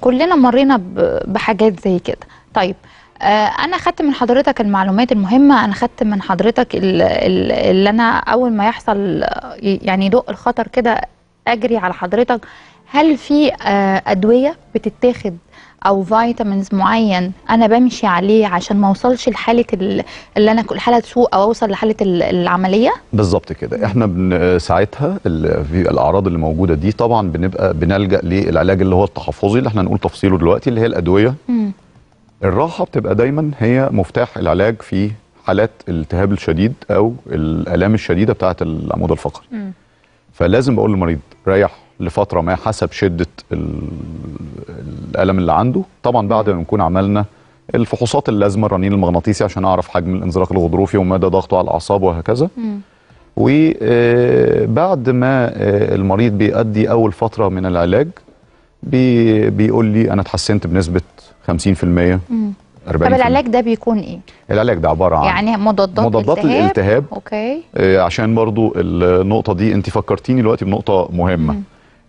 كلنا مرينا بحاجات زي كده طيب آه، انا خدت من حضرتك المعلومات المهمه انا خدت من حضرتك اللي انا اول ما يحصل يعني دق الخطر كده اجري على حضرتك هل في آه، ادويه بتتاخد او فيتامينز معين انا بمشي عليه عشان ما اوصلش لحاله اللي انا حاله سوء او اوصل لحاله العمليه بالظبط كده احنا ساعتها الاعراض اللي موجوده دي طبعا بنبقى بنلجا للعلاج اللي هو التحفظي اللي احنا هنقول تفصيله دلوقتي اللي هي الادويه م. الراحه بتبقى دايما هي مفتاح العلاج في حالات الالتهاب الشديد او الالام الشديده بتاعه العمود الفقري فلازم بقول للمريض ريح لفتره ما حسب شده الالم اللي عنده طبعا بعد ما نكون عملنا الفحوصات اللازمه الرنين المغناطيسي عشان اعرف حجم الانزلاق الغضروفي ومدى ضغطه على الاعصاب وهكذا وبعد آه، ما آه، المريض بيأدي اول فتره من العلاج بي بيقول لي انا اتحسنت بنسبه 50% مم. 40% طب العلاج ده بيكون ايه؟ العلاج ده عباره عن يعني مضادات مضادات الالتهاب, الالتهاب. اوكي آه، عشان برضو النقطه دي انت فكرتيني دلوقتي بنقطه مهمه مم.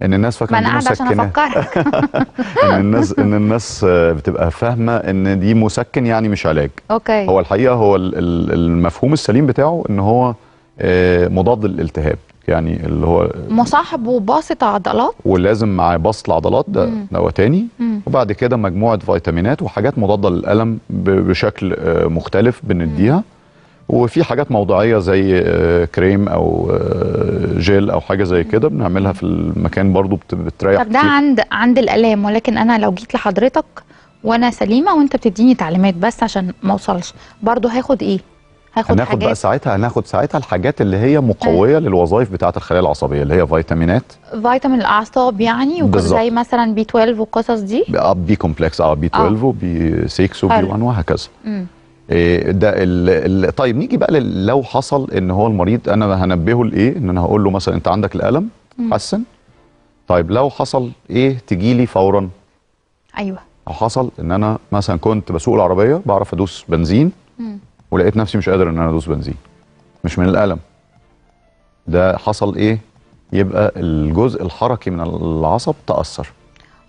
ان الناس فاكره ان عشان افكرك ان الناس ان الناس آه، بتبقى فاهمه ان دي مسكن يعني مش علاج اوكي هو الحقيقه هو المفهوم السليم بتاعه ان هو آه، مضاد للالتهاب يعني اللي هو مصاحب وباسط عضلات ولازم معاه باسط العضلات ده نوع تاني مم. وبعد كده مجموعه فيتامينات وحاجات مضاده للالم بشكل آه، مختلف بنديها وفي حاجات موضعيه زي آه، كريم او آه، جيل او حاجه زي كده بنعملها في المكان برضو بتريح طب ده عند عند الالام ولكن انا لو جيت لحضرتك وانا سليمه وانت بتديني تعليمات بس عشان ما اوصلش برضو هاخد ايه هاخد هناخد حاجات. بقى ساعتها هناخد ساعتها الحاجات اللي هي مقويه آه. للوظائف بتاعه الخلايا العصبيه اللي هي فيتامينات فيتامين الاعصاب يعني زي مثلا بي 12 والقصص دي بي كومبلكس اه بي 12 آه، وبي 6 وبي 1 وهكذا إيه، ده الـ الـ طيب نيجي بقى لو حصل ان هو المريض انا هنبهه لايه ان انا هقول له مثلا انت عندك الالم حسن طيب لو حصل ايه تجي لي فورا ايوه لو حصل ان انا مثلا كنت بسوق العربيه بعرف ادوس بنزين مم. ولقيت نفسي مش قادر ان انا ادوس بنزين مش من الالم ده حصل ايه يبقى الجزء الحركي من العصب تاثر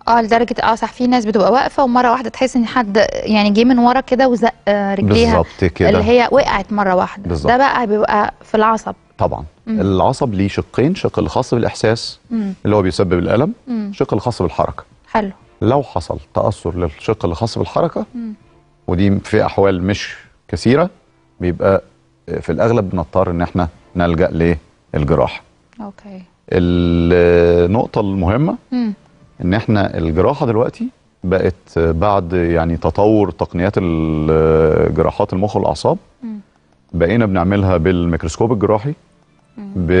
اه لدرجه اه صح في ناس بتبقى واقفه ومره واحده تحس ان حد يعني جه من ورا كده وزق آه، رجليها بالظبط كده اللي هي وقعت مره واحده بالزبط. ده بقى بيبقى في العصب طبعا مم. العصب ليه شقين شق الخاص بالاحساس مم. اللي هو بيسبب الالم مم. شق الخاص بالحركه حلو لو حصل تاثر للشق الخاص بالحركه مم. ودي في احوال مش كثيره بيبقى في الاغلب بنضطر ان احنا نلجا للجراحه اوكي النقطه المهمه مم. ان احنا الجراحه دلوقتي بقت بعد يعني تطور تقنيات جراحات المخ والاعصاب بقينا بنعملها بالميكروسكوب الجراحي ب...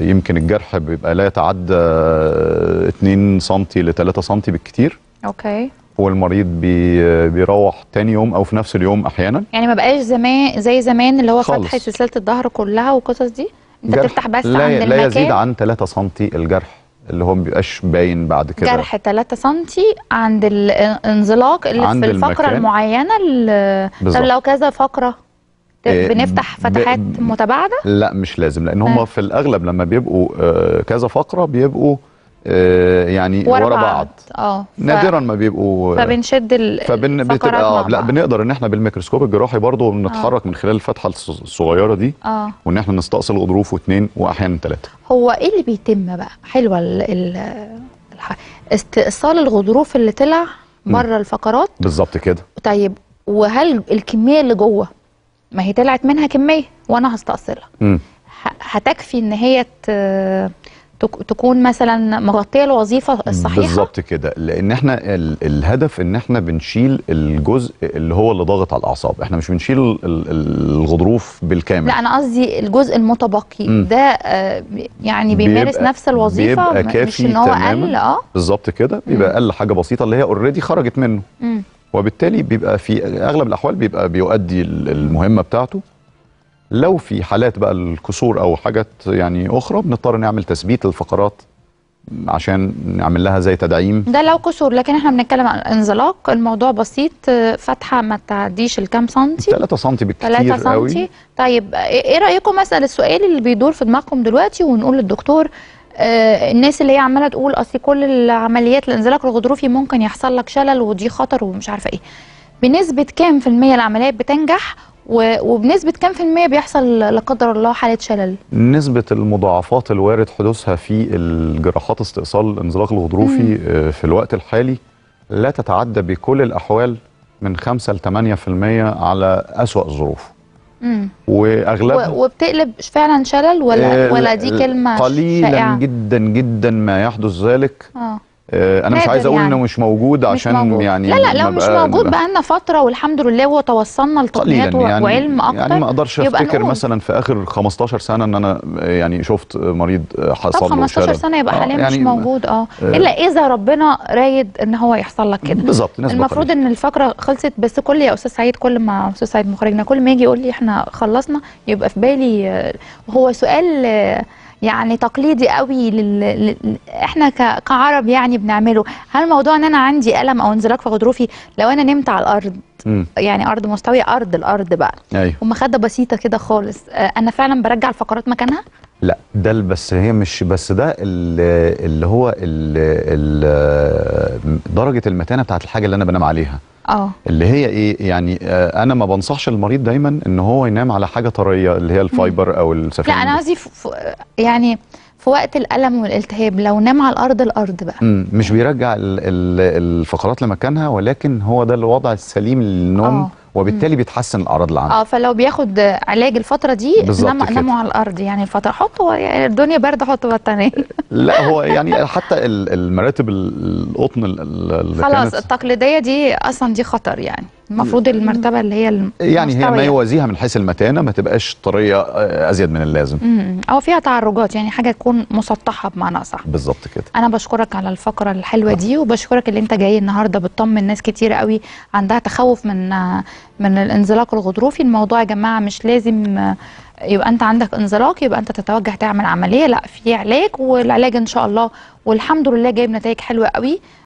يمكن الجرح بيبقى لا يتعدى 2 سم ل 3 سم بالكتير اوكي والمريض بي بيروح تاني يوم او في نفس اليوم احيانا يعني ما بقاش زمان زي زمان اللي هو فتح سلسله الظهر كلها والقصص دي انت بتفتح بس لا عند لا المكان لا يزيد عن 3 سم الجرح اللي هو ما بيبقاش باين بعد كده جرح 3 سم عند الانزلاق اللي عند في الفقره المكان. المعينه اللي طب لو كذا فقره إيه، بنفتح فتحات ب... متباعده لا مش لازم لان هم طيب. في الاغلب لما بيبقوا آه، كذا فقره بيبقوا آه، يعني ورا, ورا بعض اه نادرا ما بيبقوا فبنشد الفقرات اه لا بنقدر ان احنا بالميكروسكوب الجراحي برضه اه. بنتحرك من خلال الفتحه الصغيره دي اه وان احنا نستأصل الغضروف واثنين واحيانا ثلاثه هو ايه اللي بيتم بقى حلوه ال الح... استئصال الغضروف اللي طلع بره الفقرات بالظبط كده طيب وهل الكميه اللي جوه ما هي طلعت منها كميه وانا هستأصلها هتكفي ان هي ت... تكون مثلا مغطيه الوظيفه الصحيحه بالظبط كده لان احنا الهدف ان احنا بنشيل الجزء اللي هو اللي ضاغط على الاعصاب احنا مش بنشيل الغضروف بالكامل لا انا قصدي الجزء المتبقي م. ده آه، يعني بيمارس نفس الوظيفه بيبقى كافي مش ان هو اقل اه بالظبط كده بيبقى اقل حاجه بسيطه اللي هي اوريدي خرجت منه م. وبالتالي بيبقى في اغلب الاحوال بيبقى بيؤدي المهمه بتاعته لو في حالات بقى الكسور او حاجات يعني اخرى بنضطر نعمل تثبيت الفقرات عشان نعمل لها زي تدعيم ده لو كسور لكن احنا بنتكلم عن انزلاق الموضوع بسيط فتحه ما تعديش الكام سنتي 3 سنتي بالكثير 3 سنتي قوي. طيب ايه رايكم اسال السؤال اللي بيدور في دماغكم دلوقتي ونقول للدكتور آه الناس اللي هي عماله تقول اصل كل العمليات الانزلاق الغضروفي ممكن يحصل لك شلل ودي خطر ومش عارفه ايه بنسبه كام في الميه العمليات بتنجح وبنسبة كام في المية بيحصل لا قدر الله حالة شلل؟ نسبة المضاعفات الوارد حدوثها في الجراحات استئصال الانزلاق الغضروفي مم. آه، في الوقت الحالي لا تتعدى بكل الأحوال من 5 ل 8% على أسوأ الظروف. واغلبها وبتقلب فعلا شلل ولا آه، ولا دي كلمه قليلا شائعة. جدا جدا ما يحدث ذلك آه. آه، انا مش عايز اقول يعني. انه مش موجود عشان مش موجود. يعني لا لا لو مش موجود بقى لنا فتره والحمد لله وتوصلنا لتقنيات يعني وعلم يعني اكتر يعني ما اقدرش افتكر مثلا في اخر 15 سنه ان انا يعني شفت مريض حصل له 15 سنه يبقى آه، حاليا آه يعني مش موجود آه. اه الا اذا ربنا رايد ان هو يحصل لك كده بالظبط المفروض ان الفقره خلصت بس كل يا استاذ سعيد كل ما استاذ سعيد مخرجنا كل ما يجي يقول لي احنا خلصنا يبقى في بالي هو سؤال يعني تقليدي قوي لل... احنا ك... كعرب يعني بنعمله هل موضوع ان انا عندي الم او انزلاق في غضروفي لو انا نمت على الارض مم. يعني ارض مستويه ارض الارض بقى أيوه. ومخده بسيطه كده خالص آه، انا فعلا برجع الفقرات مكانها لا ده بس هي مش بس ده اللي هو الـ الـ درجه المتانه بتاعت الحاجه اللي انا بنام عليها أوه. اللي هي ايه يعني آه انا ما بنصحش المريض دايما ان هو ينام على حاجه طريه اللي هي الفايبر او السفينه لا انا قصدي يعني في وقت الالم والالتهاب لو نام على الارض الارض بقى مم. مش بيرجع الفقرات لمكانها ولكن هو ده الوضع السليم للنوم أوه. وبالتالي بيتحسن الاعراض اللي عنده اه فلو بياخد علاج الفتره دي نمو, نمو على الارض يعني الفتره حطه يعني الدنيا برد حطه بطانيه لا هو يعني حتى المراتب القطن خلاص التقليديه دي اصلا دي خطر يعني المفروض المرتبه اللي هي يعني هي ما يوازيها من حيث المتانه ما تبقاش طريه آه، ازيد من اللازم او فيها تعرجات يعني حاجه تكون مسطحه بمعنى اصح بالظبط كده انا بشكرك على الفقره الحلوه دي وبشكرك اللي انت جاي النهارده بتطمن ناس كتير قوي عندها تخوف من آه، من الانزلاق الغضروفي الموضوع يا جماعه مش لازم آه، يبقى انت عندك انزلاق يبقى انت تتوجه تعمل عمليه لا في علاج والعلاج ان شاء الله والحمد لله جايب نتائج حلوه قوي